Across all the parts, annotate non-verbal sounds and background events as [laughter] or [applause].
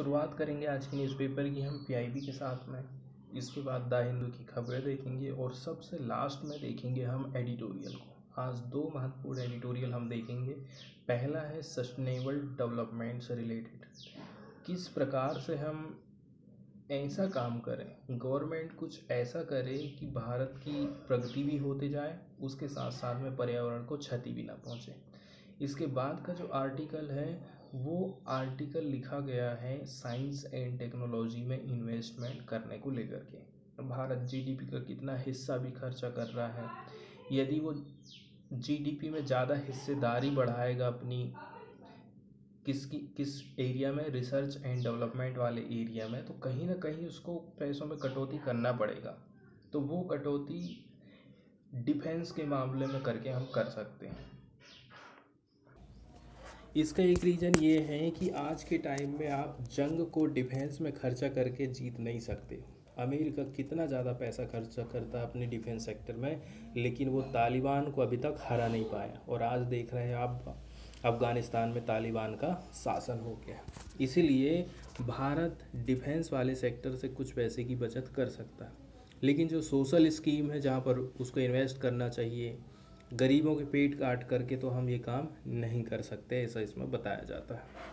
शुरुआत करेंगे आज के न्यूज़पेपर की हम पीआईबी के साथ में इसके बाद द हिंदू की खबरें देखेंगे और सबसे लास्ट में देखेंगे हम एडिटोरियल को आज दो महत्वपूर्ण एडिटोरियल हम देखेंगे पहला है सस्टेनेबल डेवलपमेंट से रिलेटेड किस प्रकार से हम ऐसा काम करें गवर्नमेंट कुछ ऐसा करे कि भारत की प्रगति भी होते जाए उसके साथ साथ में पर्यावरण को क्षति भी ना पहुँचे इसके बाद का जो आर्टिकल है वो आर्टिकल लिखा गया है साइंस एंड टेक्नोलॉजी में इन्वेस्टमेंट करने को लेकर के भारत जीडीपी का कितना हिस्सा भी खर्चा कर रहा है यदि वो जीडीपी में ज़्यादा हिस्सेदारी बढ़ाएगा अपनी किसकी किस एरिया में रिसर्च एंड डेवलपमेंट वाले एरिया में तो कहीं ना कहीं उसको पैसों में कटौती करना पड़ेगा तो वो कटौती डिफेंस के मामले में करके हम कर सकते हैं इसका एक रीज़न ये है कि आज के टाइम में आप जंग को डिफेंस में खर्चा करके जीत नहीं सकते अमेरिका कितना ज़्यादा पैसा खर्चा करता है अपने डिफेंस सेक्टर में लेकिन वो तालिबान को अभी तक हरा नहीं पाया और आज देख रहे हैं आप अफ़गानिस्तान में तालिबान का शासन हो गया इसीलिए भारत डिफेंस वाले सेक्टर से कुछ पैसे की बचत कर सकता है लेकिन जो सोशल स्कीम है जहाँ पर उसको इन्वेस्ट करना चाहिए गरीबों के पेट काट करके तो हम ये काम नहीं कर सकते ऐसा इसमें बताया जाता है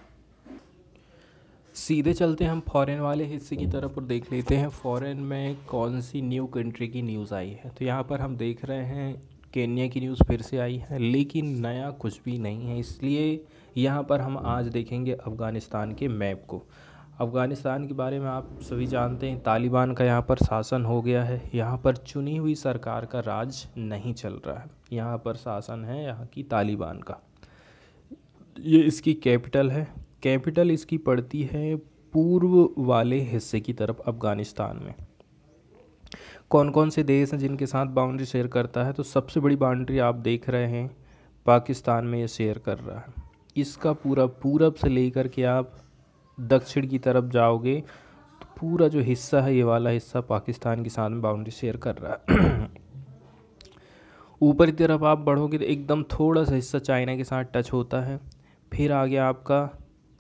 सीधे चलते हम फॉरेन वाले हिस्से की तरफ और देख लेते हैं फॉरेन में कौन सी न्यू कंट्री की न्यूज़ आई है तो यहाँ पर हम देख रहे हैं केन्या की न्यूज़ फिर से आई है लेकिन नया कुछ भी नहीं है इसलिए यहाँ पर हम आज देखेंगे अफ़गानिस्तान के मैप को अफ़गानिस्तान के बारे में आप सभी जानते हैं तालिबान का यहाँ पर शासन हो गया है यहाँ पर चुनी हुई सरकार का राज नहीं चल रहा है यहाँ पर शासन है यहाँ की तालिबान का ये इसकी कैपिटल है कैपिटल इसकी पड़ती है पूर्व वाले हिस्से की तरफ अफ़गानिस्तान में कौन कौन से देश हैं जिनके साथ बाउंड्री शेयर करता है तो सबसे बड़ी बाउंड्री आप देख रहे हैं पाकिस्तान में ये शेयर कर रहा है इसका पूरा पूरब से लेकर के आप दक्षिण की तरफ जाओगे तो पूरा जो हिस्सा है ये वाला हिस्सा पाकिस्तान के साथ में बाउंड्री शेयर कर रहा है [clears throat] ऊपर की तरफ आप बढ़ोगे तो एकदम थोड़ा सा हिस्सा चाइना के साथ टच होता है फिर आ गया आपका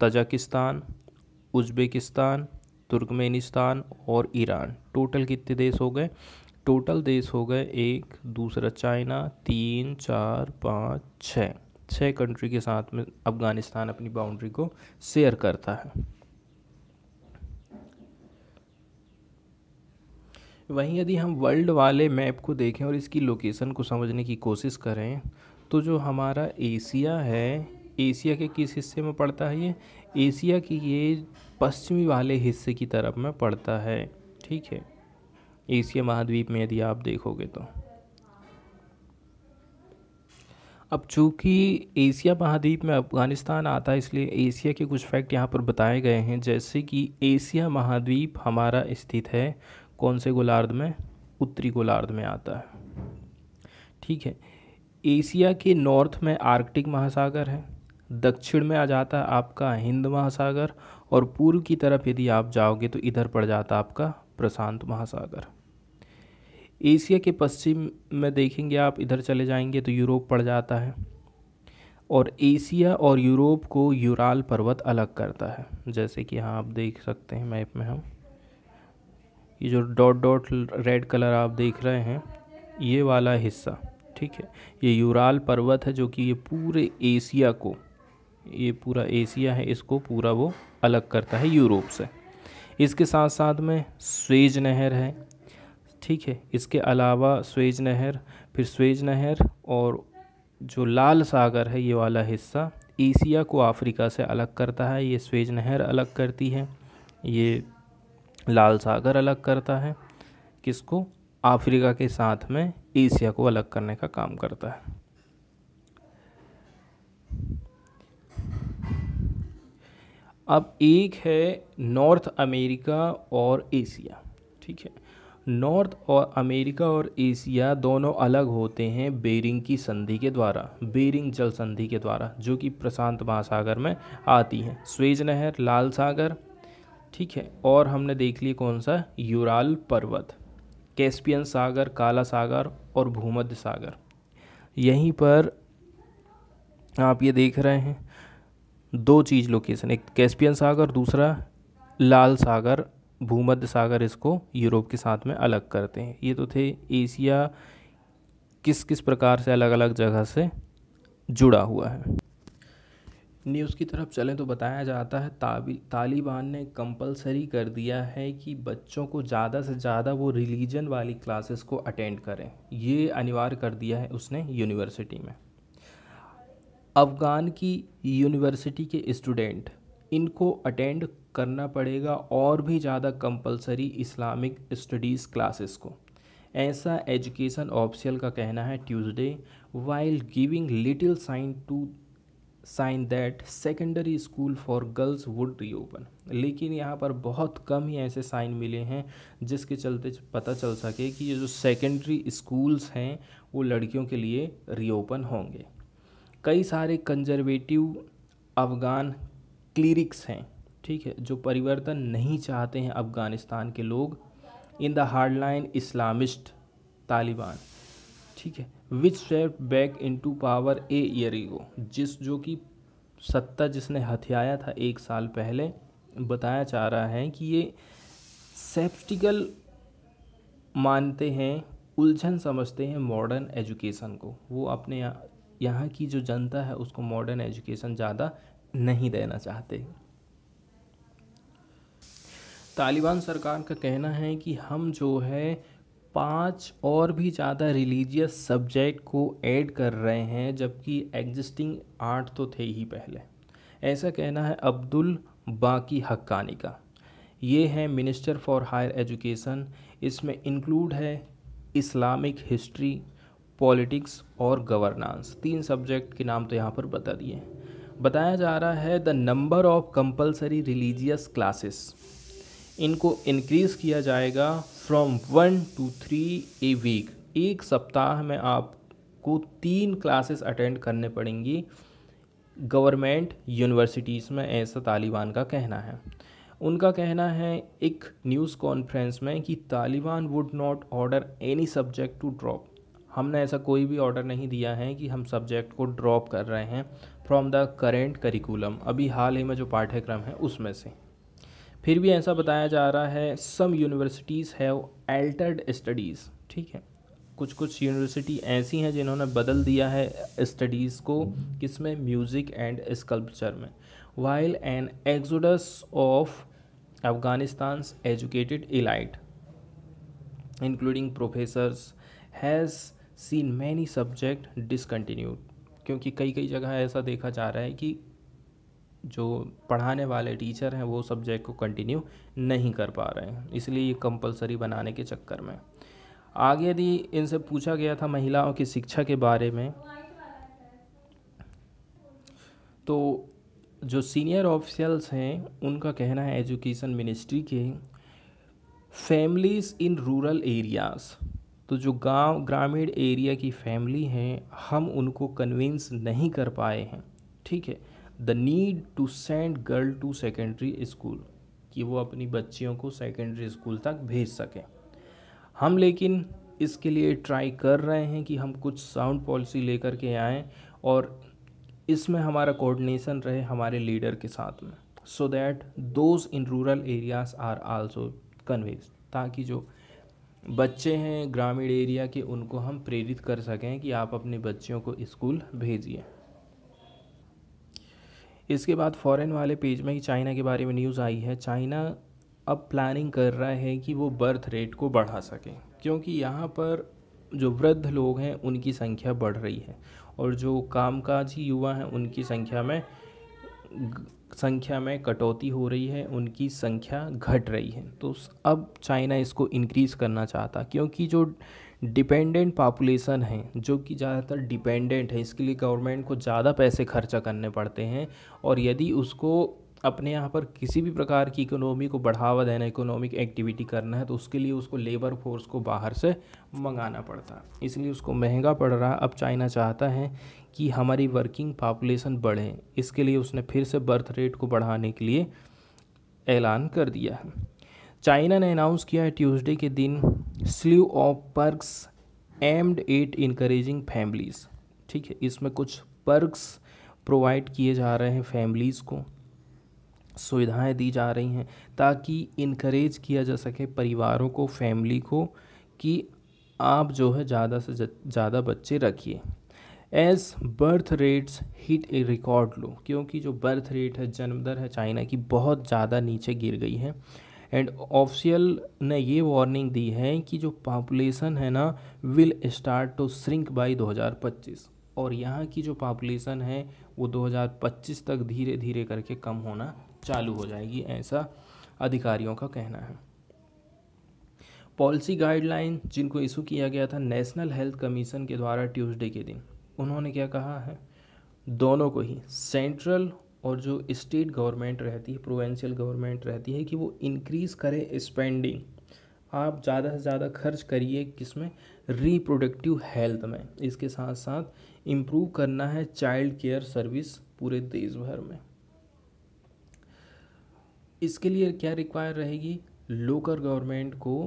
तजाकिस्तान उज्बेकिस्तान तुर्कमेनिस्तान और ईरान टोटल कितने देश हो गए टोटल देश हो गए एक दूसरा चाइना तीन चार पाँच छः छः कंट्री के साथ में अफ़गानिस्तान अपनी बाउंड्री को शेयर करता है वहीं यदि हम वर्ल्ड वाले मैप को देखें और इसकी लोकेशन को समझने की कोशिश करें तो जो हमारा एशिया है एशिया के किस हिस्से में पड़ता है ये एशिया की ये पश्चिमी वाले हिस्से की तरफ में पड़ता है ठीक है एशिया महाद्वीप में यदि आप देखोगे तो अब चूँकि एशिया महाद्वीप में अफ़गानिस्तान आता है इसलिए एशिया के कुछ फैक्ट यहाँ पर बताए गए हैं जैसे कि एशिया महाद्वीप हमारा स्थित है कौन से गोलार्ध में उत्तरी गोलार्ध में आता है ठीक है एशिया के नॉर्थ में आर्कटिक महासागर है दक्षिण में आ जाता है आपका हिंद महासागर और पूर्व की तरफ यदि आप जाओगे तो इधर पड़ जाता आपका प्रशांत महासागर एशिया के पश्चिम में देखेंगे आप इधर चले जाएंगे तो यूरोप पड़ जाता है और एशिया और यूरोप को यूराल पर्वत अलग करता है जैसे कि यहाँ आप देख सकते हैं मैप में हम ये जो डॉट डॉट रेड कलर आप देख रहे हैं ये वाला हिस्सा ठीक है ये यूराल पर्वत है जो कि ये पूरे एशिया को ये पूरा एशिया है इसको पूरा वो अलग करता है यूरोप से इसके साथ साथ में स्वेज नहर है ठीक है इसके अलावा स्वेज नहर फिर स्वेज नहर और जो लाल सागर है ये वाला हिस्सा एशिया को अफ्रीका से अलग करता है ये स्वेज नहर अलग करती है ये लाल सागर अलग करता है किसको अफ्रीका के साथ में एशिया को अलग करने का काम करता है अब एक है नॉर्थ अमेरिका और एशिया ठीक है नॉर्थ और अमेरिका और एशिया दोनों अलग होते हैं बेरिंग की संधि के द्वारा बेरिंग जल संधि के द्वारा जो कि प्रशांत महासागर में आती है स्वेज नहर लाल सागर ठीक है और हमने देख लिया कौन सा यूराल पर्वत कैस्पियन सागर काला सागर और भूमध्य सागर यहीं पर आप ये देख रहे हैं दो चीज़ लोकेशन एक कैस्पियन सागर दूसरा लाल सागर भूमध्य सागर इसको यूरोप के साथ में अलग करते हैं ये तो थे एशिया किस किस प्रकार से अलग अलग जगह से जुड़ा हुआ है न्यूज़ की तरफ चलें तो बताया जाता है ताबी तालिबान ने कंपलसरी कर दिया है कि बच्चों को ज़्यादा से ज़्यादा वो रिलीजन वाली क्लासेस को अटेंड करें ये अनिवार्य कर दिया है उसने यूनिवर्सिटी में अफ़गान की यूनिवर्सिटी के स्टूडेंट इनको अटेंड करना पड़ेगा और भी ज़्यादा कंपलसरी इस्लामिक स्टडीज़ क्लासेस को ऐसा एजुकेशन ऑफिशियल का कहना है Tuesday while giving little sign to sign that secondary school for girls would reopen लेकिन यहाँ पर बहुत कम ही ऐसे साइन मिले हैं जिसके चलते पता चल सके कि ये जो सेकेंडरी स्कूल्स हैं वो लड़कियों के लिए रीओपन होंगे कई सारे कंजर्वेटिव अफगान क्लिरिक्स हैं ठीक है जो परिवर्तन नहीं चाहते हैं अफ़गानिस्तान के लोग in the hard line Islamist Taliban ठीक है which swept back into power a year ago जिस जो कि सत्ता जिसने हथियाया था एक साल पहले बताया जा रहा है कि ये सेप्टिकल मानते हैं उलझन समझते हैं मॉडर्न एजुकेशन को वो अपने यहाँ की जो जनता है उसको मॉडर्न एजुकेशन ज़्यादा नहीं देना चाहते तालिबान सरकार का कहना है कि हम जो है पांच और भी ज़्यादा रिलीजियस सब्जेक्ट को ऐड कर रहे हैं जबकि एग्जिस्टिंग आठ तो थे ही पहले ऐसा कहना है अब्दुल बाकी हक्कानी का ये है मिनिस्टर फॉर हायर एजुकेशन इसमें इंक्लूड है इस्लामिक हिस्ट्री पॉलिटिक्स और गवर्नेंस तीन सब्जेक्ट के नाम तो यहाँ पर बता दिए बताया जा रहा है the number of compulsory religious classes इनको इनक्रीज़ किया जाएगा from one to three a week एक सप्ताह में आपको तीन क्लासेस अटेंड करने पड़ेंगी गवर्नमेंट यूनिवर्सिटीज़ में ऐसा तालिबान का कहना है उनका कहना है एक न्यूज़ कॉन्फ्रेंस में कि Taliban would not order any subject to drop हमने ऐसा कोई भी ऑर्डर नहीं दिया है कि हम सब्जेक्ट को ड्रॉप कर रहे हैं फ्रॉम द करेंट करिकुलम अभी हाल ही में जो पाठ्यक्रम है उसमें से फिर भी ऐसा बताया जा रहा है some universities have altered studies ठीक है कुछ कुछ यूनिवर्सिटी ऐसी हैं जिन्होंने बदल दिया है स्टडीज़ को किसमें म्यूज़िक एंड स्कल्पचर में while an exodus of Afghanistan educated elite including professors has seen many subject discontinued क्योंकि कई कई जगह ऐसा देखा जा रहा है कि जो पढ़ाने वाले टीचर हैं वो सब्जेक्ट को कंटिन्यू नहीं कर पा रहे हैं इसलिए ये कंपलसरी बनाने के चक्कर में आगे यदि इनसे पूछा गया था महिलाओं की शिक्षा के बारे में तो जो सीनियर ऑफिसल्स हैं उनका कहना है एजुकेशन मिनिस्ट्री के फैमिलीज़ इन रूरल एरियाज़ तो जो गांव ग्रामीण एरिया की फैमिली हैं हम उनको कन्विंस नहीं कर पाए हैं ठीक है the need to send girl to secondary school कि वो अपनी बच्चियों को सेकेंडरी स्कूल तक भेज सकें हम लेकिन इसके लिए ट्राई कर रहे हैं कि हम कुछ साउंड पॉलिसी लेकर के आएँ और इसमें हमारा कोऑर्डिनेशन रहे हमारे लीडर के साथ में so that those in rural areas are also conveys ताकि जो बच्चे हैं ग्रामीण एरिया के उनको हम प्रेरित कर सकें कि आप अपने बच्चियों को स्कूल भेजिए इसके बाद फॉरेन वाले पेज में चाइना के बारे में न्यूज़ आई है चाइना अब प्लानिंग कर रहा है कि वो बर्थ रेट को बढ़ा सकें क्योंकि यहाँ पर जो वृद्ध लोग हैं उनकी संख्या बढ़ रही है और जो कामकाजी युवा हैं उनकी संख्या में संख्या में कटौती हो रही है उनकी संख्या घट रही है तो अब चाइना इसको इंक्रीज़ करना चाहता क्योंकि जो डिपेंडेंट पॉपुलेशन है जो कि ज़्यादातर डिपेंडेंट है इसके लिए गवर्नमेंट को ज़्यादा पैसे खर्चा करने पड़ते हैं और यदि उसको अपने यहाँ पर किसी भी प्रकार की इकोनॉमी को बढ़ावा देना इकोनॉमिक एक्टिविटी करना है तो उसके लिए उसको लेबर फोर्स को बाहर से मंगाना पड़ता है इसलिए उसको महंगा पड़ रहा अब चाइना चाहता है कि हमारी वर्किंग पॉपुलेशन बढ़े इसके लिए उसने फिर से बर्थ रेट को बढ़ाने के लिए ऐलान कर दिया है चाइना ने अनाउंस किया है ट्यूसडे के दिन slew of perks aimed at increasing families ठीक है इसमें कुछ पर्कस प्रोवाइड किए जा रहे हैं फैमिलीज़ को सुविधाएं दी जा रही हैं ताकि इनक्रेज किया जा सके परिवारों को फैमिली को कि आप जो है ज़्यादा से ज़्यादा बच्चे रखिए as birth rates hit a record low क्योंकि जो बर्थ रेट है जन्म दर है चाइना की बहुत ज़्यादा नीचे गिर गई है एंड ऑफिशियल ने ये वार्निंग दी है कि जो पॉपुलेशन है ना will start to shrink by 2025 और यहाँ की जो पॉपुलेशन है वो 2025 तक धीरे धीरे करके कम होना चालू हो जाएगी ऐसा अधिकारियों का कहना है पॉलिसी गाइडलाइन जिनको इशू किया गया था नेशनल हेल्थ कमीशन के द्वारा ट्यूसडे के दिन उन्होंने क्या कहा है दोनों को ही सेंट्रल और जो स्टेट गवर्नमेंट रहती है प्रोवेंशियल गवर्नमेंट रहती है कि वो इनक्रीज़ करे स्पेंडिंग आप ज़्यादा से ज़्यादा खर्च करिए किस में रिप्रोडक्टिव हेल्थ में इसके साथ साथ इम्प्रूव करना है चाइल्ड केयर सर्विस पूरे देश भर में इसके लिए क्या रिक्वायर रहेगी लोकल गवर्नमेंट को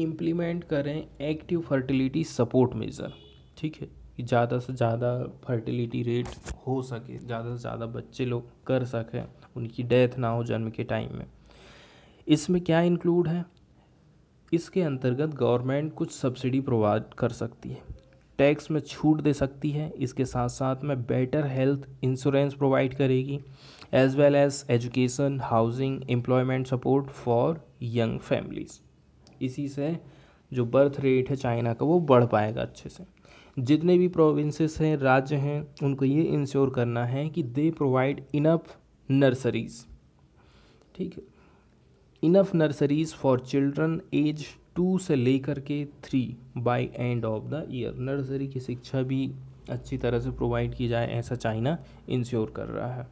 इम्प्लीमेंट करें एक्टिव फर्टिलिटी सपोर्ट मेज़र ठीक है कि ज़्यादा से ज़्यादा फर्टिलिटी रेट हो सके ज़्यादा से ज़्यादा बच्चे लोग कर सकें उनकी डेथ ना हो जन्म के टाइम में इसमें क्या इंक्लूड है इसके अंतर्गत गवर्नमेंट कुछ सब्सिडी प्रोवाइड कर सकती है टैक्स में छूट दे सकती है इसके साथ साथ में बेटर हेल्थ इंश्योरेंस प्रोवाइड करेगी as well as education housing employment support for young families इसी से जो बर्थ रेट है चाइना का वो बढ़ पाएगा अच्छे से जितने भी प्रोविंसेस हैं राज्य हैं उनको ये इंश्योर करना है कि दे प्रोवाइड इनफ नर्सरीज़ ठीक है enough nurseries for children age two से लेकर के three by end of the year nursery की शिक्षा भी अच्छी तरह से प्रोवाइड की जाए ऐसा चाइना इंश्योर कर रहा है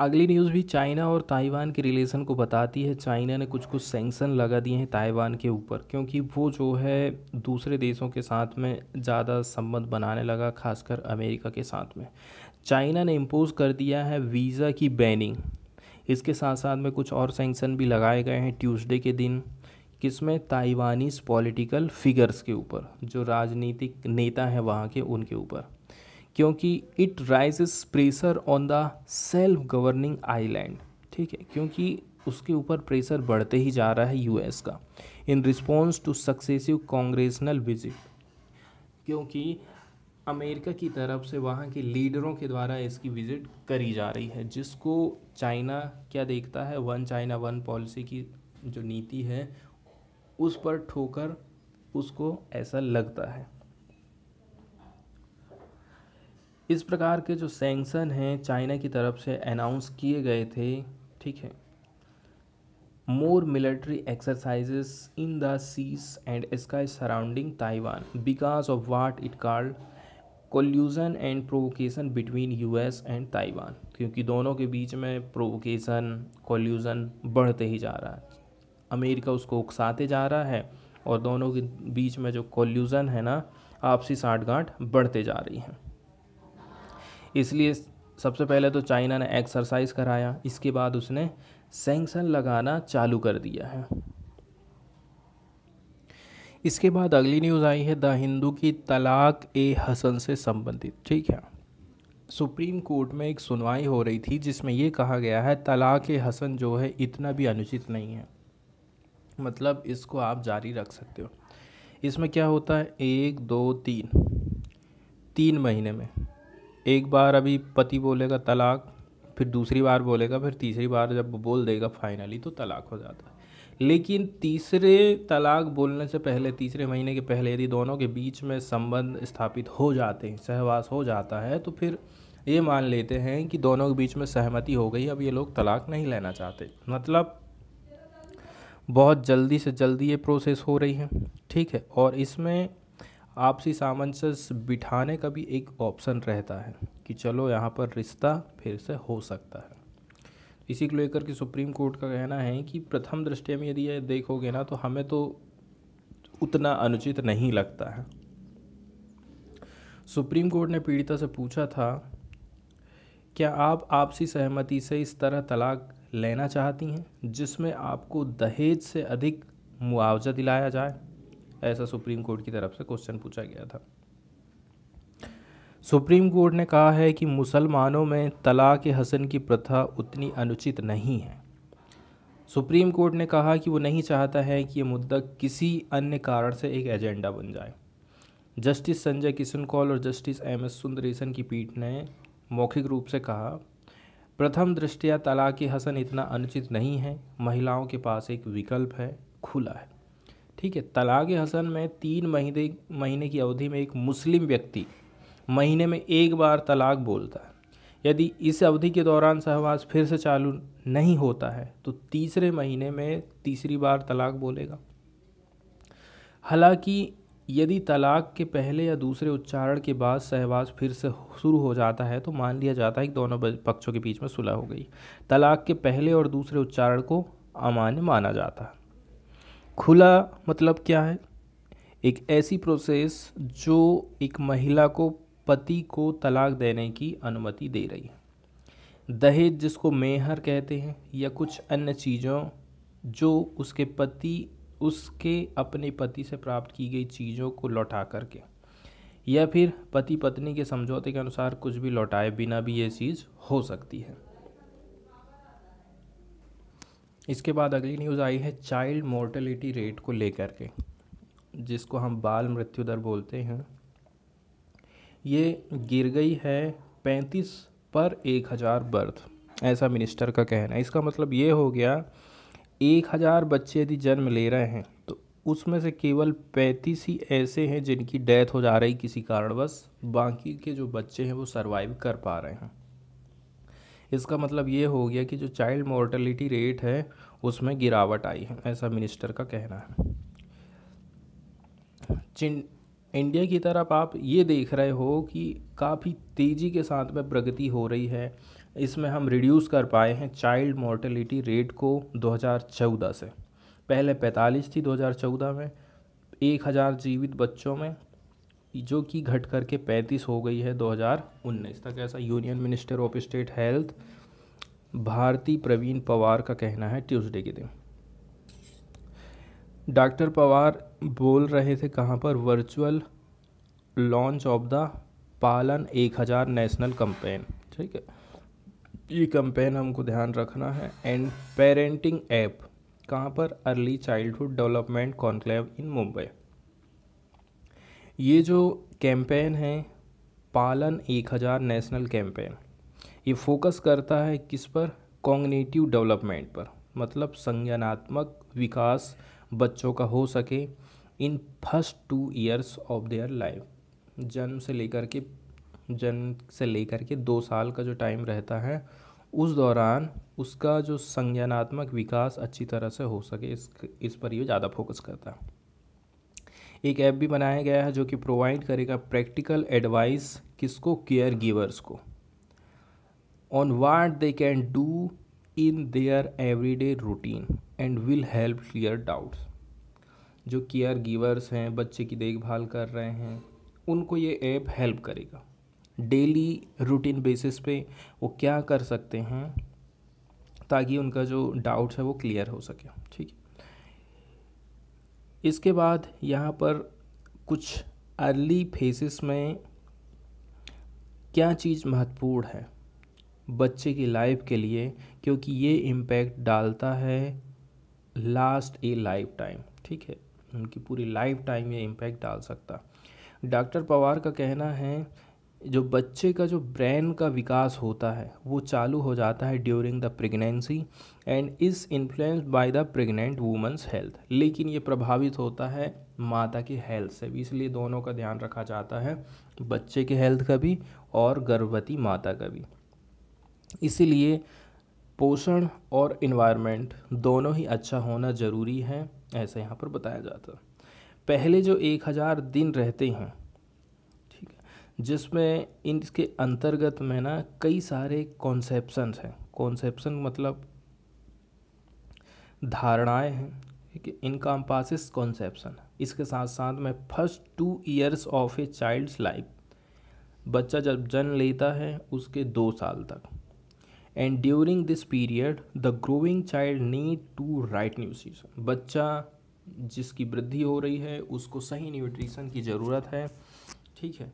अगली न्यूज़ भी चाइना और ताइवान के रिलेशन को बताती है चाइना ने कुछ कुछ सेंक्शन लगा दिए हैं ताइवान के ऊपर क्योंकि वो जो है दूसरे देशों के साथ में ज़्यादा संबंध बनाने लगा खासकर अमेरिका के साथ में चाइना ने इम्पोज़ कर दिया है वीज़ा की बैनिंग इसके साथ साथ में कुछ और सेंक्शन भी लगाए गए हैं ट्यूसडे के दिन किसमें ताइवानीज पॉलिटिकल फिगर्स के ऊपर जो राजनीतिक नेता हैं वहाँ के उनके ऊपर क्योंकि it raises pressure on the self governing island ठीक है क्योंकि उसके ऊपर प्रेशर बढ़ते ही जा रहा है यूएस का in response to successive congressional visit क्योंकि अमेरिका की तरफ से वहाँ के लीडरों के द्वारा इसकी विज़िट करी जा रही है जिसको चाइना क्या देखता है वन चाइना वन पॉलिसी की जो नीति है उस पर ठोकर उसको ऐसा लगता है इस प्रकार के जो सेंक्शन हैं चाइना की तरफ से अनाउंस किए गए थे ठीक है more military exercises in the seas and sky surrounding Taiwan because of what it called collusion and provocation between U S and Taiwan क्योंकि दोनों के बीच में प्रोवोकेशन कोल्यूज़न बढ़ते ही जा रहा है अमेरिका उसको उकसाते जा रहा है और दोनों के बीच में जो कोल्यूज़न है ना आपसी साठगांठ बढ़ते जा रही हैं इसलिए सबसे पहले तो चाइना ने एक्सरसाइज कराया इसके बाद उसने सेंक्शन लगाना चालू कर दिया है इसके बाद अगली न्यूज़ आई है द हिंदू की तलाक ए हसन से संबंधित ठीक है सुप्रीम कोर्ट में एक सुनवाई हो रही थी जिसमें यह कहा गया है तलाक ए हसन जो है इतना भी अनुचित नहीं है मतलब इसको आप जारी रख सकते हो इसमें क्या होता है एक दो तीन तीन महीने में एक बार अभी पति बोलेगा तलाक फिर दूसरी बार बोलेगा फिर तीसरी बार जब बोल देगा फाइनली तो तलाक हो जाता है लेकिन तीसरे तलाक बोलने से पहले तीसरे महीने के पहले यदि दोनों के बीच में संबंध स्थापित हो जाते हैं सहवास हो जाता है तो फिर ये मान लेते हैं कि दोनों के बीच में सहमति हो गई अब ये लोग तलाक नहीं लेना चाहते मतलब बहुत जल्दी से जल्दी ये प्रोसेस हो रही है ठीक है और इसमें आपसी सामंजस्य बिठाने का भी एक ऑप्शन रहता है कि चलो यहाँ पर रिश्ता फिर से हो सकता है इसी को लेकर के सुप्रीम कोर्ट का कहना है कि प्रथम दृष्टि में यदि ये देखोगे ना तो हमें तो उतना अनुचित नहीं लगता है सुप्रीम कोर्ट ने पीड़िता से पूछा था क्या आप आपसी सहमति से इस तरह तलाक लेना चाहती हैं जिसमें आपको दहेज से अधिक मुआवजा दिलाया जाए ऐसा सुप्रीम कोर्ट की तरफ से क्वेश्चन पूछा गया था सुप्रीम कोर्ट ने कहा है कि मुसलमानों में तलाक हसन की प्रथा उतनी अनुचित नहीं है सुप्रीम कोर्ट ने कहा कि वो नहीं चाहता है कि ये मुद्दा किसी अन्य कारण से एक एजेंडा बन जाए जस्टिस संजय किशन कौल और जस्टिस एम एस सुंदरेशन की पीठ ने मौखिक रूप से कहा प्रथम दृष्टिया तलाक हसन इतना अनुचित नहीं है महिलाओं के पास एक विकल्प है खुला है ठीक है तलाक़ हसन में तीन महीने महीने की अवधि में एक मुस्लिम व्यक्ति महीने में एक बार तलाक बोलता है यदि इस अवधि के दौरान सहवास फिर से चालू नहीं होता है तो तीसरे महीने में तीसरी बार तलाक बोलेगा हालांकि यदि तलाक के पहले या दूसरे उच्चारण के बाद सहवास फिर से शुरू हो जाता है तो मान लिया जाता है कि दोनों पक्षों के बीच में सुलह हो गई तलाक के पहले और दूसरे उच्चारण को अमान्य माना जाता है खुला मतलब क्या है एक ऐसी प्रोसेस जो एक महिला को पति को तलाक देने की अनुमति दे रही है दहेज जिसको मेहर कहते हैं या कुछ अन्य चीज़ों जो उसके पति उसके अपने पति से प्राप्त की गई चीज़ों को लौटा करके या फिर पति पत्नी के समझौते के अनुसार कुछ भी लौटाए बिना भी ये चीज़ हो सकती है इसके बाद अगली न्यूज़ आई है चाइल्ड मोर्टलिटी रेट को लेकर के जिसको हम बाल मृत्यु दर बोलते हैं ये गिर गई है पैंतीस पर एक हज़ार बर्थ ऐसा मिनिस्टर का कहना है इसका मतलब ये हो गया एक हज़ार बच्चे यदि जन्म ले रहे हैं तो उसमें से केवल पैंतीस ही ऐसे हैं जिनकी डेथ हो जा रही किसी कारणवश बाकी के जो बच्चे हैं वो सर्वाइव कर पा रहे हैं इसका मतलब ये हो गया कि जो चाइल्ड मोर्टलिटी रेट है उसमें गिरावट आई है ऐसा मिनिस्टर का कहना है चिन इंडिया की तरफ आप ये देख रहे हो कि काफ़ी तेज़ी के साथ में प्रगति हो रही है इसमें हम रिड्यूस कर पाए हैं चाइल्ड मोर्टलिटी रेट को 2014 से पहले 45 थी 2014 में 1000 जीवित बच्चों में जो कि घट करके पैंतीस हो गई है 2019 तक ऐसा union minister of state health Bharati Pravin Pawar का कहना है ट्यूसडे के दिन डॉक्टर पवार बोल रहे थे कहाँ पर वर्चुअल लॉन्च ऑफ द पालन एक हज़ार नेशनल कंपेन ठीक है ये कंपेन हमको ध्यान रखना है एंड पेरेंटिंग ऐप कहाँ पर early childhood development conclave in Mumbai ये जो कैंपेन है पालन एक हज़ार नेशनल कैंपेन ये फोकस करता है किस पर कॉग्नेटिव डेवलपमेंट पर मतलब संज्ञानात्मक विकास बच्चों का हो सके in first two years of their life जन्म से लेकर के जन्म से लेकर के दो साल का जो टाइम रहता है उस दौरान उसका जो संज्ञानात्मक विकास अच्छी तरह से हो सके इस इस पर ये ज़्यादा फोकस करता है एक ऐप भी बनाया गया है जो कि प्रोवाइड करेगा प्रैक्टिकल एडवाइस किसको केयर गिवर्स को on what they can do in their everyday routine and will help clear doubts जो केयर गिवर्स हैं बच्चे की देखभाल कर रहे हैं उनको ये ऐप हेल्प करेगा डेली रूटीन बेसिस पे वो क्या कर सकते हैं ताकि उनका जो डाउट्स है वो क्लियर हो सके ठीक है इसके बाद यहाँ पर कुछ अर्ली फेसिस में क्या चीज़ महत्वपूर्ण है बच्चे की लाइफ के लिए क्योंकि ये इम्पैक्ट डालता है लास्ट ए लाइफ टाइम ठीक है उनकी पूरी लाइफ टाइम ये इम्पैक्ट डाल सकता डॉक्टर पवार का कहना है जो बच्चे का जो ब्रेन का विकास होता है वो चालू हो जाता है during the pregnancy and is influenced by the pregnant women's health लेकिन ये प्रभावित होता है माता की हेल्थ से भी इसलिए दोनों का ध्यान रखा जाता है बच्चे के हेल्थ का भी और गर्भवती माता का भी इसीलिए पोषण और इन्वायरमेंट दोनों ही अच्छा होना ज़रूरी है ऐसा यहाँ पर बताया जाता पहले जो एक हज़ार दिन रहते हैं जिसमें इनके अंतर्गत में ना कई सारे कॉन्सेप्शन हैं कॉन्सेप्शन मतलब धारणाएं हैं ठीक है इनका हम कॉन्सेप्शन इसके साथ साथ में first two years of a child's life बच्चा जब जन्म लेता है उसके दो साल तक and during this period the growing child need to right nutrition बच्चा जिसकी वृद्धि हो रही है उसको सही न्यूट्रीशन की ज़रूरत है ठीक है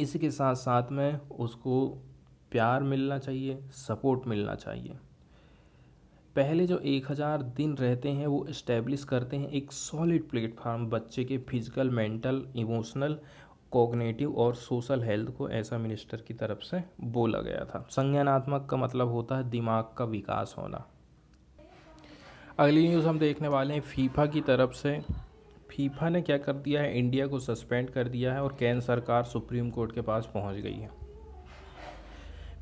इसी के साथ साथ में उसको प्यार मिलना चाहिए सपोर्ट मिलना चाहिए पहले जो एक हज़ार दिन रहते हैं वो इस्टेब्लिश करते हैं एक सॉलिड प्लेटफार्म बच्चे के फिजिकल मेंटल इमोशनल कोग्नेटिव और सोशल हेल्थ को ऐसा मिनिस्टर की तरफ से बोला गया था संज्ञानात्मक का मतलब होता है दिमाग का विकास होना अगली न्यूज़ हम देखने वाले हैं फीफा की तरफ से फीफा ने क्या कर दिया है इंडिया को सस्पेंड कर दिया है और केंद्र सरकार सुप्रीम कोर्ट के पास पहुंच गई है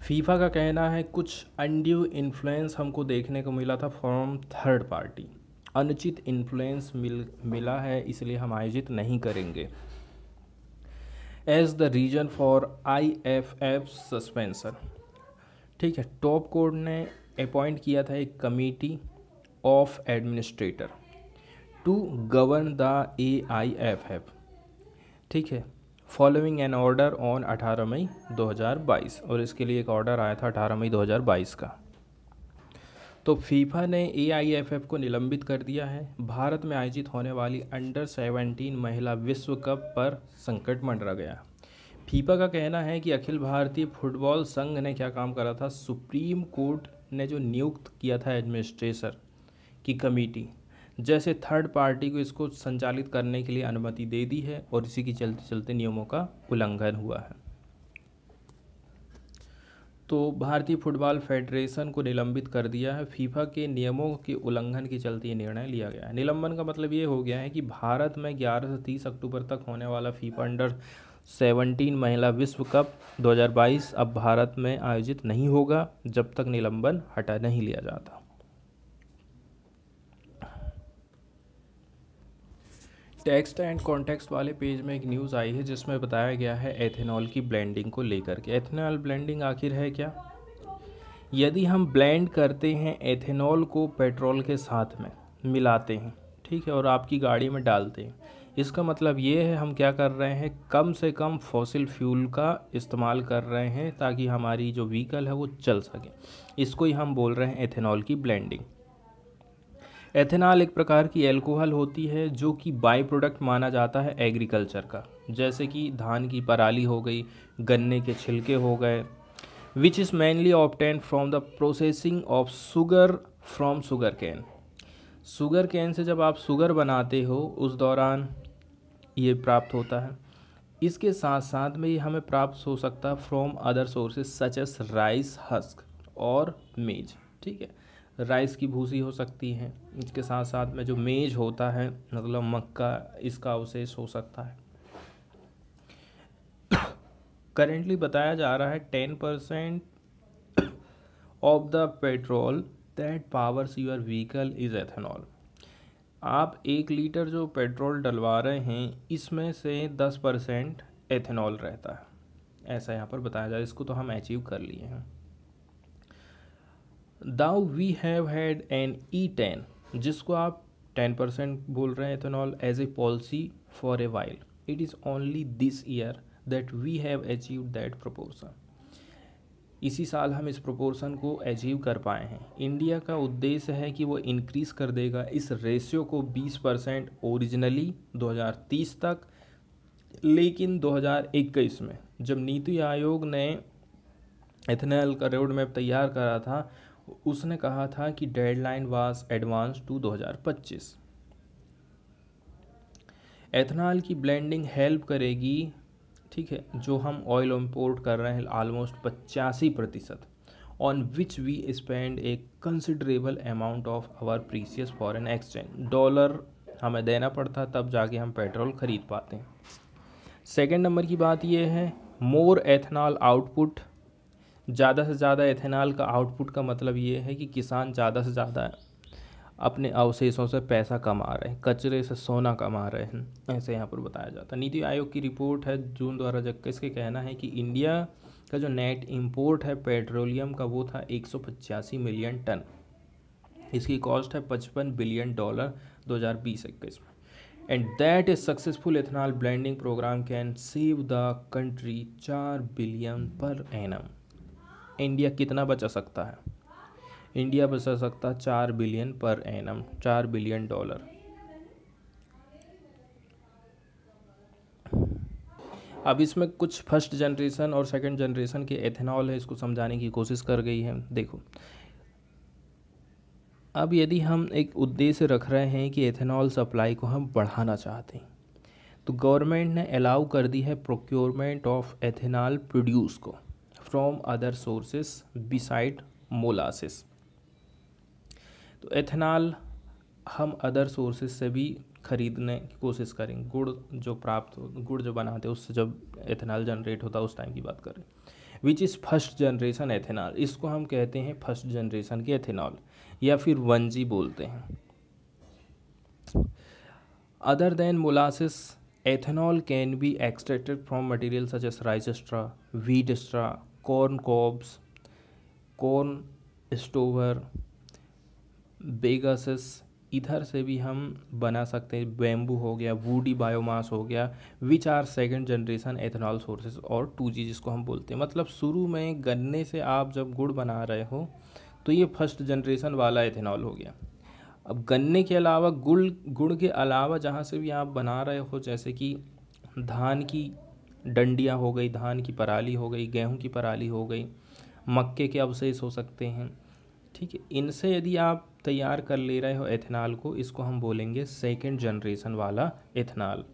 फीफा का कहना है कुछ अनड्यू इन्फ्लुएंस हमको देखने को मिला था फ्रॉम थर्ड पार्टी अनुचित इन्फ्लुएंस मिल मिला है इसलिए हम आयोजित नहीं करेंगे as the reason for I F F suspension ठीक है टॉप कोर्ट ने अपॉइंट किया था एक committee of administrator to govern the A I F F ठीक है following an order on 18 May 2022 और इसके लिए एक ऑर्डर आया था 18 मई 2022 का तो फीफा ने ए आई एफ एफ को निलंबित कर दिया है भारत में आयोजित होने वाली अंडर 17 महिला विश्व कप पर संकट मंडरा गया फीफा का कहना है कि अखिल भारतीय फुटबॉल संघ ने क्या काम करा था सुप्रीम कोर्ट ने जो नियुक्त किया था एडमिनिस्ट्रेटर की कमेटी जैसे थर्ड पार्टी को इसको संचालित करने के लिए अनुमति दे दी है और इसी के चलते चलते नियमों का उल्लंघन हुआ है तो भारतीय फुटबॉल फेडरेशन को निलंबित कर दिया है फीफा के नियमों के उल्लंघन के चलते ये निर्णय लिया गया है निलंबन का मतलब ये हो गया है कि भारत में 11 से 30 अक्टूबर तक होने वाला फीफा अंडर 17 महिला विश्व कप 2022 अब भारत में आयोजित नहीं होगा जब तक निलंबन हटा नहीं लिया जाता टेक्स्ट एंड कॉन्टेक्स्ट वाले पेज में एक न्यूज़ आई है जिसमें बताया गया है एथेनॉल की ब्लेंडिंग को लेकर के एथेनॉल ब्लेंडिंग आखिर है क्या यदि हम ब्लेंड करते हैं एथेनॉल को पेट्रोल के साथ में मिलाते हैं ठीक है और आपकी गाड़ी में डालते हैं इसका मतलब ये है हम क्या कर रहे हैं कम से कम फॉसिल फ्यूल का इस्तेमाल कर रहे हैं ताकि हमारी जो व्हीकल है वो चल सके इसको ही हम बोल रहे हैं एथेनॉल की ब्लेंडिंग एथेनॉल एक प्रकार की एल्कोहल होती है जो कि बाई प्रोडक्ट माना जाता है एग्रीकल्चर का जैसे कि धान की पराली हो गई गन्ने के छिलके हो गए which is mainly obtained from the processing of sugar from sugarcane sugarcane से जब आप शुगर बनाते हो उस दौरान ये प्राप्त होता है इसके साथ साथ में ये हमें प्राप्त हो सकता है from other sources such as rice husk और मेज ठीक है राइस की भूसी हो सकती है इसके साथ साथ में जो मेज होता है मतलब मक्का इसका अवशेष हो सकता है करेंटली बताया जा रहा है ten percent of the petrol that powers your vehicle is ethanol आप एक लीटर जो पेट्रोल डलवा रहे हैं इसमें से दस परसेंट एथेनॉल रहता है ऐसा यहाँ पर बताया जा रहा है इसको तो हम अचीव कर लिए हैं though we have had an E ten जिसको आप टेन परसेंट बोल रहे हैं ethanol as a policy for a while it is only this year that we have achieve that proportion इसी साल हम इस प्रोपोर्शन को अचीव कर पाए हैं इंडिया का उद्देश्य है कि वो इंक्रीज़ कर देगा इस रेशियो को 20 परसेंट ओरिजिनली 2030 तक लेकिन 2021 में जब नीति आयोग ने इथेनॉल का रोड मैप तैयार करा था उसने कहा था कि deadline was advance to 2025 ethanol की ब्लेंडिंग हेल्प करेगी ठीक है जो हम ऑयल इम्पोर्ट कर रहे हैं ऑलमोस्ट पचासी प्रतिशत on which we spend a considerable amount of our precious foreign exchange dollar हमें देना पड़ता तब जाके हम पेट्रोल ख़रीद पाते हैं सेकेंड नंबर की बात यह है मोर एथनॉल आउटपुट ज़्यादा से ज़्यादा एथेनॉल का आउटपुट का मतलब ये है कि किसान ज़्यादा से ज़्यादा अपने अवशेषों से पैसा कमा रहे हैं कचरे से सोना कमा रहे हैं ऐसे यहाँ पर बताया जाता है नीति आयोग की रिपोर्ट है जून दो हज़ार इक्कीस के कहना है कि इंडिया का जो नेट इम्पोर्ट है पेट्रोलियम का वो था एक मिलियन टन इसकी कॉस्ट है पचपन बिलियन डॉलर बीस इक्कीस में and that is successful ethanol blending programme can save the country चार बिलियन पर एनम इंडिया कितना बचा सकता है इंडिया बचा सकता है चार बिलियन पर एनम चार बिलियन डॉलर अब इसमें कुछ फर्स्ट जनरेशन और सेकंड जनरेशन के एथेनॉल है इसको समझाने की कोशिश कर गई है देखो अब यदि हम एक उद्देश्य रख रहे हैं कि एथेनॉल सप्लाई को हम बढ़ाना चाहते हैं तो गवर्नमेंट ने अलाउ कर दी है प्रोक्योरमेंट ऑफ एथेनॉल प्रोड्यूस को from other sources beside molasses तो एथेनॉल हम अदर सोर्सेस से भी खरीदने की कोशिश करेंगे गुड़ जो प्राप्त हो गुड़ जो बनाते हैं उससे जब एथेनॉल जनरेट होता है उस टाइम की बात करें which is first generation ethanol इसको हम कहते हैं फर्स्ट जनरेशन के एथेनॉल या फिर वन जी बोलते हैं other than molasses ethanol can be extracted from material such as rice straw wheat straw corn cobs corn stover bagasse इधर से भी हम बना सकते हैं बेम्बू हो गया वूडी बायोमास हो गया which are second generation ethanol sources और टू जी जिसको हम बोलते हैं मतलब शुरू में गन्ने से आप जब गुड़ बना रहे हो तो ये फर्स्ट जनरेशन वाला एथेनॉल हो गया अब गन्ने के अलावा गुड़ गुड़ के अलावा जहाँ से भी आप बना रहे हो जैसे कि धान की डंडियाँ हो गई धान की पराली हो गई गेहूँ की पराली हो गई मक्के के अवशेष हो सकते हैं ठीक है इनसे यदि आप तैयार कर ले रहे हो एथेनॉल को इसको हम बोलेंगे सेकेंड जनरेशन वाला एथेनॉल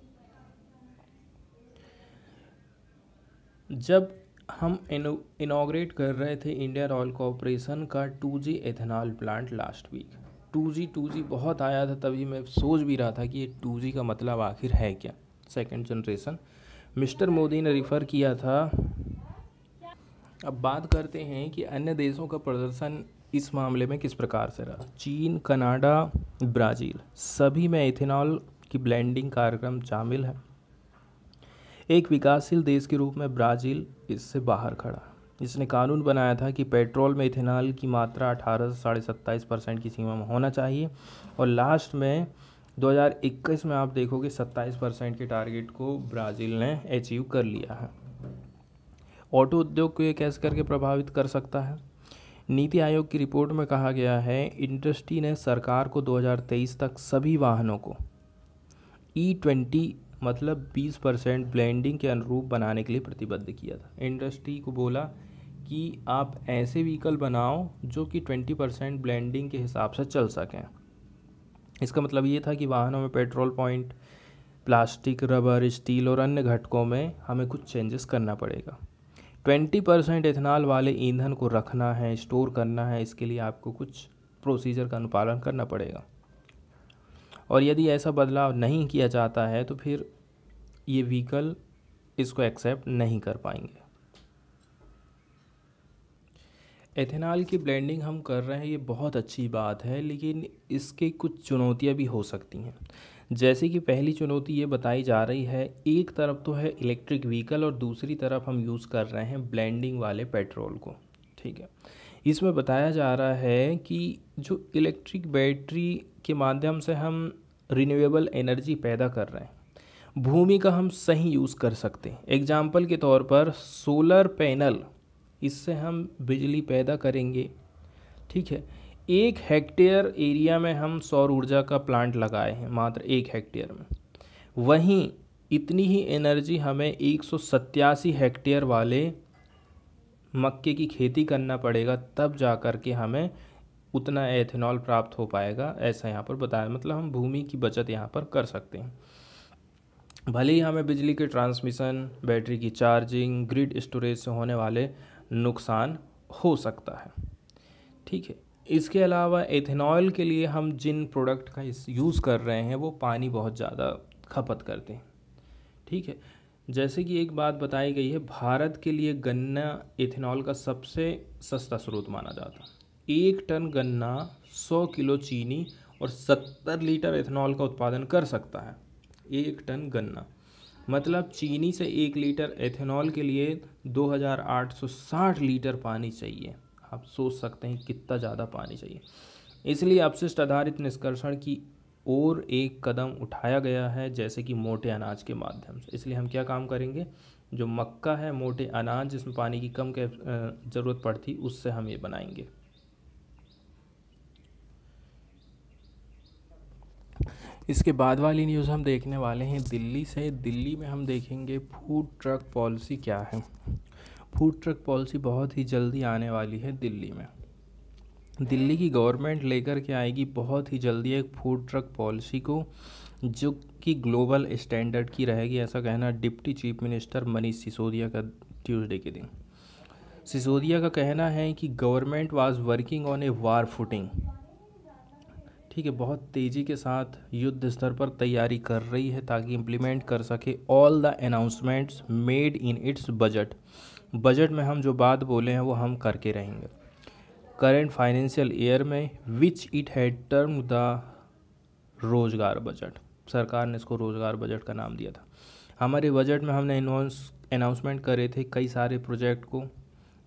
जब हम इनाग्रेट कर रहे थे इंडियन ऑयल कॉरपोरेशन का two G ethanol plant last week two G two G बहुत आया था तभी मैं सोच भी रहा था कि ये टू जी का मतलब आखिर है क्या सेकेंड जनरेशन मिस्टर मोदी ने रिफ़र किया था अब बात करते हैं कि अन्य देशों का प्रदर्शन इस मामले में किस प्रकार से रहा चीन कनाडा ब्राज़ील सभी में इथेनॉल की ब्लेंडिंग कार्यक्रम शामिल है एक विकासशील देश के रूप में ब्राज़ील इससे बाहर खड़ा इसने कानून बनाया था कि पेट्रोल में इथेनॉल की मात्रा अठारह से साढ़े सत्ताईस परसेंट की सीमा में होना चाहिए और लास्ट में 2021 में आप देखोगे 27 परसेंट के टारगेट को ब्राज़ील ने अचीव कर लिया है ऑटो उद्योग को ये कैसे करके प्रभावित कर सकता है नीति आयोग की रिपोर्ट में कहा गया है इंडस्ट्री ने सरकार को 2023 तक सभी वाहनों को ई e ट्वेंटी मतलब 20 परसेंट ब्लेंडिंग के अनुरूप बनाने के लिए प्रतिबद्ध किया था इंडस्ट्री को बोला कि आप ऐसे व्हीकल बनाओ जो कि 20 परसेंट ब्लेंडिंग के हिसाब से चल सकें इसका मतलब ये था कि वाहनों में petrol point plastic rubber steel और अन्य घटकों में हमें कुछ चेंजेस करना पड़ेगा 20 परसेंट इथेनॉल वाले ईंधन को रखना है स्टोर करना है इसके लिए आपको कुछ प्रोसीजर का अनुपालन करना पड़ेगा और यदि ऐसा बदलाव नहीं किया जाता है तो फिर ये व्हीकल इसको एक्सेप्ट नहीं कर पाएंगे एथेनॉल की ब्लेंडिंग हम कर रहे हैं ये बहुत अच्छी बात है लेकिन इसके कुछ चुनौतियाँ भी हो सकती हैं जैसे कि पहली चुनौती ये बताई जा रही है एक तरफ तो है इलेक्ट्रिक व्हीकल और दूसरी तरफ हम यूज़ कर रहे हैं ब्लेंडिंग वाले पेट्रोल को ठीक है इसमें बताया जा रहा है कि जो इलेक्ट्रिक बैटरी के माध्यम से हम रिन्यूएबल एनर्जी पैदा कर रहे हैं भूमि का हम सही यूज़ कर सकते हैं एग्जाम्पल के तौर पर सोलर पैनल इससे हम बिजली पैदा करेंगे ठीक है एक हेक्टेयर एरिया में हम सौर ऊर्जा का प्लांट लगाए हैं मात्र एक हेक्टेयर में वहीं इतनी ही एनर्जी हमें एक हेक्टेयर वाले मक्के की खेती करना पड़ेगा तब जा कर के हमें उतना एथेनॉल प्राप्त हो पाएगा ऐसा यहाँ पर बताया मतलब हम भूमि की बचत यहाँ पर कर सकते हैं भले ही हमें बिजली के ट्रांसमिशन बैटरी की चार्जिंग ग्रिड स्टोरेज से होने वाले नुकसान हो सकता है ठीक है इसके अलावा एथेनॉल के लिए हम जिन प्रोडक्ट का यूज़ कर रहे हैं वो पानी बहुत ज़्यादा खपत करते हैं ठीक है जैसे कि एक बात बताई गई है भारत के लिए गन्ना एथेनॉल का सबसे सस्ता स्रोत माना जाता है एक टन गन्ना सौ किलो चीनी और सत्तर लीटर एथेनॉल का उत्पादन कर सकता है एक टन गन्ना मतलब चीनी से एक लीटर एथेनॉल के लिए 2860 लीटर पानी चाहिए आप सोच सकते हैं कितना ज़्यादा पानी चाहिए इसलिए अपशिष्ट आधारित निष्कर्षण की और एक कदम उठाया गया है जैसे कि मोटे अनाज के माध्यम से इसलिए हम क्या काम करेंगे जो मक्का है मोटे अनाज जिसमें पानी की कम ज़रूरत पड़ती उससे हम ये बनाएंगे इसके बाद वाली न्यूज़ हम देखने वाले हैं दिल्ली से दिल्ली में हम देखेंगे फूड ट्रक पॉलिसी क्या है फूड ट्रक पॉलिसी बहुत ही जल्दी आने वाली है दिल्ली में दिल्ली की गवर्नमेंट लेकर के आएगी बहुत ही जल्दी एक फूड ट्रक पॉलिसी को जो कि ग्लोबल स्टैंडर्ड की रहेगी ऐसा कहना deputy chief minister Manish Sisodia का ट्यूसडे के दिन सिसोदिया का कहना है कि government was working on a war footing ठीक है बहुत तेज़ी के साथ युद्ध स्तर पर तैयारी कर रही है ताकि इम्प्लीमेंट कर सके all the announcements made in its budget budget में हम जो बात बोले हैं वो हम करके रहेंगे करेंट फाइनेंशियल ईयर में which it had term the Rozgar budget सरकार ने इसको रोज़गार बजट का नाम दिया था हमारे बजट में हमने अनाउंस अनाउंसमेंट करे थे कई सारे प्रोजेक्ट को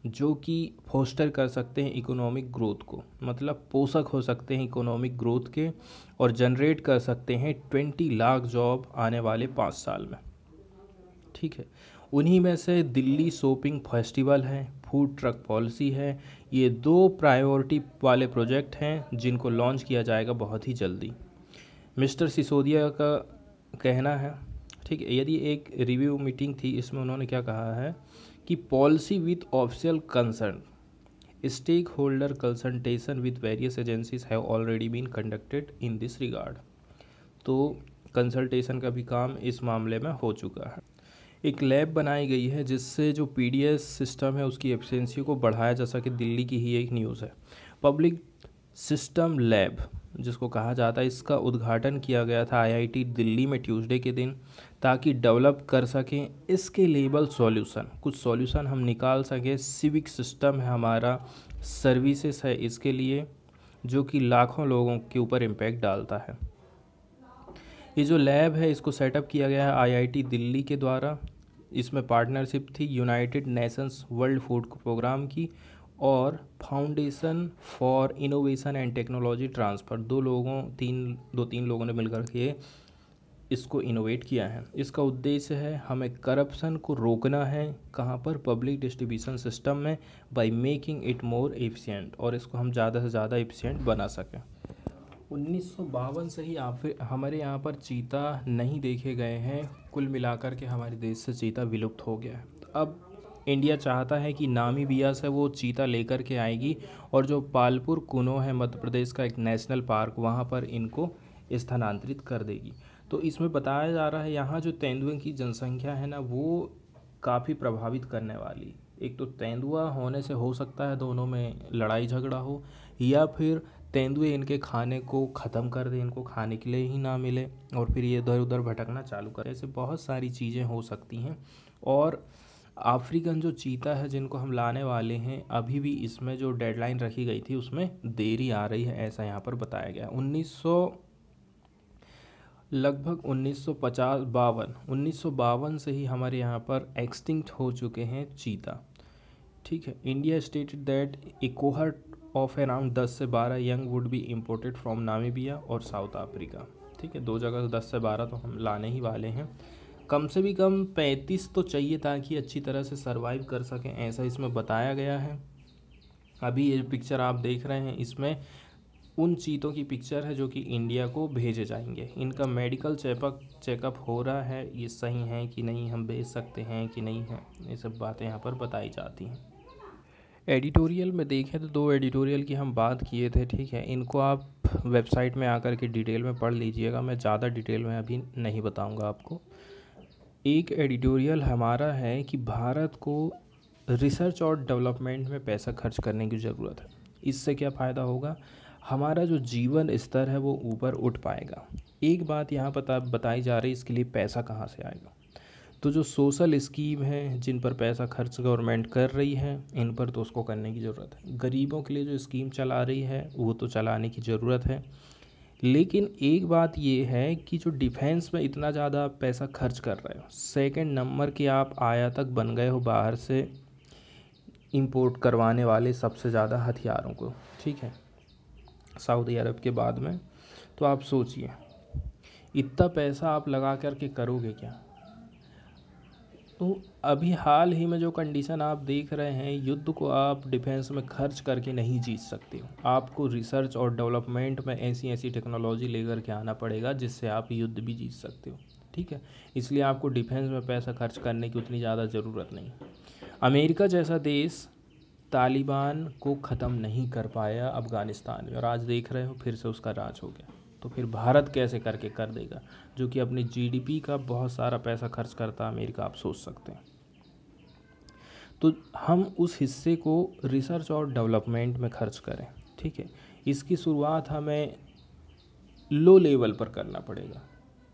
जो कि फोस्टर कर सकते हैं इकोनॉमिक ग्रोथ को मतलब पोषक हो सकते हैं इकोनॉमिक ग्रोथ के और जनरेट कर सकते हैं ट्वेंटी लाख जॉब आने वाले पाँच साल में ठीक है उन्हीं में से दिल्ली शॉपिंग फेस्टिवल है फूड ट्रक पॉलिसी है ये दो प्रायोरिटी वाले प्रोजेक्ट हैं जिनको लॉन्च किया जाएगा बहुत ही जल्दी मिस्टर सिसोदिया का कहना है ठीक है यदि एक रिव्यू मीटिंग थी इसमें उन्होंने क्या कहा है कि policy with official concern stakeholder consultation with various agencies have already been conducted in this regard तो कंसल्टेशन का भी काम इस मामले में हो चुका है एक लैब बनाई गई है जिससे जो पी सिस्टम है उसकी एफिशिएंसी को बढ़ाया जा सके दिल्ली की ही एक न्यूज़ है पब्लिक सिस्टम लैब जिसको कहा जाता है इसका उद्घाटन किया गया था आईआईटी दिल्ली में ट्यूसडे के दिन ताकि डेवलप कर सकें इसके लेबल सॉल्यूशन कुछ सॉल्यूशन हम निकाल सकें सिविक सिस्टम है हमारा सर्विसेस है इसके लिए जो कि लाखों लोगों के ऊपर इम्पैक्ट डालता है ये जो लैब है इसको सेटअप किया गया है आईआईटी दिल्ली के द्वारा इसमें पार्टनरशिप थी United Nations World Food Programme की और foundation for innovation and technology transfer दो लोगों तीन दो तीन लोगों ने मिलकर के इसको इनोवेट किया है इसका उद्देश्य है हमें करप्शन को रोकना है कहाँ पर पब्लिक डिस्ट्रीब्यूशन सिस्टम में by making it more efficient और इसको हम ज़्यादा से ज़्यादा एफिशिएंट बना सकें उन्नीस से ही आप हमारे यहाँ पर चीता नहीं देखे गए हैं कुल मिलाकर के हमारे देश से चीता विलुप्त हो गया है अब इंडिया चाहता है कि नामी बिया से वो चीता लेकर के आएगी और जो पालपुर कुनो है मध्य प्रदेश का एक नेशनल पार्क वहाँ पर इनको स्थानांतरित कर देगी तो इसमें बताया जा रहा है यहाँ जो तेंदुए की जनसंख्या है ना वो काफ़ी प्रभावित करने वाली एक तो तेंदुआ होने से हो सकता है दोनों में लड़ाई झगड़ा हो या फिर तेंदुए इनके खाने को ख़त्म कर दे इनको खाने के लिए ही ना मिले और फिर ये इधर उधर भटकना चालू करें ऐसे बहुत सारी चीज़ें हो सकती हैं और अफ्रीकन जो चीता है जिनको हम लाने वाले हैं अभी भी इसमें जो डेडलाइन रखी गई थी उसमें देरी आ रही है ऐसा यहाँ पर बताया गया उन्नीस लगभग 1950 बावन उन्नीस से ही हमारे यहाँ पर एक्सटिंक्ट हो चुके हैं चीता ठीक है India stated that a cohort of around 10 से 12 young would be imported from Namibia और साउथ अफ्रीका ठीक है दो जगह तो दस 10 से 12 तो हम लाने ही वाले हैं कम से भी कम पैंतीस तो चाहिए ताकि अच्छी तरह से सरवाइव कर सकें ऐसा इसमें बताया गया है अभी ये पिक्चर आप देख रहे हैं इसमें उन चीतों की पिक्चर है जो कि इंडिया को भेजे जाएंगे इनका मेडिकल चेकअप चेकअप हो रहा है ये सही है कि नहीं हम भेज सकते हैं कि नहीं है ये सब बातें यहाँ पर बताई जाती हैं एडिटोरियल में देखें तो दो एडिटोरियल की हम बात किए थे ठीक है इनको आप वेबसाइट में आकर के डिटेल में पढ़ लीजिएगा मैं ज़्यादा डिटेल में अभी नहीं बताऊँगा आपको एक एडिटोरियल हमारा है कि भारत को रिसर्च और डेवलपमेंट में पैसा खर्च करने की ज़रूरत है इससे क्या फ़ायदा होगा हमारा जो जीवन स्तर है वो ऊपर उठ पाएगा एक बात यहाँ पता बताई जा रही इसके लिए पैसा कहाँ से आएगा तो जो सोशल स्कीम है जिन पर पैसा खर्च गवर्नमेंट कर रही है इन पर तो उसको करने की ज़रूरत है गरीबों के लिए जो स्कीम चला रही है वो तो चलाने की ज़रूरत है लेकिन एक बात ये है कि जो डिफेंस में इतना ज़्यादा पैसा खर्च कर रहे हो सेकंड नंबर के आप आया तक बन गए हो बाहर से इंपोर्ट करवाने वाले सबसे ज़्यादा हथियारों को ठीक है सऊदी अरब के बाद में तो आप सोचिए इतना पैसा आप लगा कर के करोगे क्या तो अभी हाल ही में जो कंडीशन आप देख रहे हैं युद्ध को आप डिफेंस में खर्च करके नहीं जीत सकते हो आपको रिसर्च और डेवलपमेंट में ऐसी ऐसी टेक्नोलॉजी लेकर के आना पड़ेगा जिससे आप युद्ध भी जीत सकते हो ठीक है इसलिए आपको डिफेंस में पैसा खर्च करने की उतनी ज़्यादा ज़रूरत नहीं अमेरिका जैसा देश तालिबान को ख़त्म नहीं कर पाया अफ़गानिस्तान में और आज देख रहे हो फिर से उसका राज हो गया तो फिर भारत कैसे करके कर देगा जो कि अपने जीडीपी का बहुत सारा पैसा खर्च करता है अमेरिका आप सोच सकते हैं तो हम उस हिस्से को रिसर्च और डेवलपमेंट में खर्च करें ठीक है इसकी शुरुआत हमें लो लेवल पर करना पड़ेगा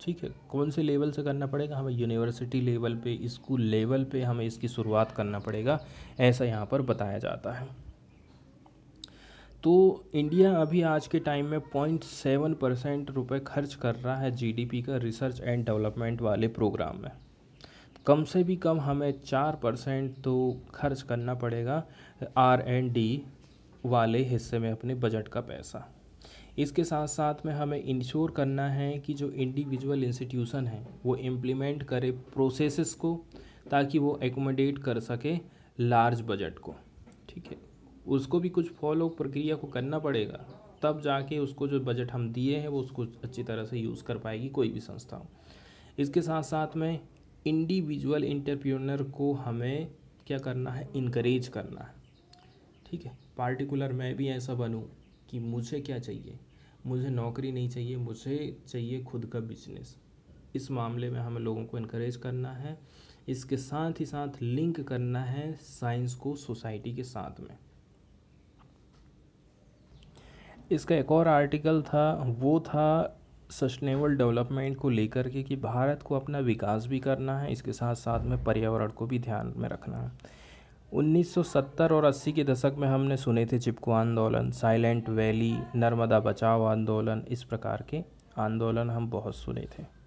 ठीक है कौन से लेवल से करना पड़ेगा हमें यूनिवर्सिटी लेवल पे स्कूल लेवल पे हमें इसकी शुरुआत करना पड़ेगा ऐसा यहाँ पर बताया जाता है तो इंडिया अभी आज के टाइम में पॉइंट सेवन परसेंट रुपये खर्च कर रहा है जीडीपी का रिसर्च एंड डेवलपमेंट वाले प्रोग्राम में कम से भी कम हमें चार परसेंट तो खर्च करना पड़ेगा आर एंड डी वाले हिस्से में अपने बजट का पैसा इसके साथ साथ में हमें इंश्योर करना है कि जो इंडिविजुअल इंस्टीट्यूशन है वो इम्प्लीमेंट करे प्रोसेसेस को ताकि वो एकोमोडेट कर सके लार्ज बजट को ठीक है उसको भी कुछ फॉलो प्रक्रिया को करना पड़ेगा तब जाके उसको जो बजट हम दिए हैं वो उसको अच्छी तरह से यूज़ कर पाएगी कोई भी संस्था इसके साथ साथ में इंडिविजुअल इंटरप्रेन्योर को हमें क्या करना है इनक्रेज करना है ठीक है पार्टिकुलर मैं भी ऐसा बनूँ कि मुझे क्या चाहिए मुझे नौकरी नहीं चाहिए मुझे चाहिए खुद का बिजनेस इस मामले में हमें लोगों को इनक्रेज करना है इसके साथ ही साथ लिंक करना है साइंस को सोसाइटी के साथ में इसका एक और आर्टिकल था वो था सस्टेनेबल डेवलपमेंट को लेकर के कि भारत को अपना विकास भी करना है इसके साथ साथ में पर्यावरण को भी ध्यान में रखना है 1970 और 80 के दशक में हमने सुने थे चिपको आंदोलन साइलेंट वैली नर्मदा बचाओ आंदोलन इस प्रकार के आंदोलन हम बहुत सुने थे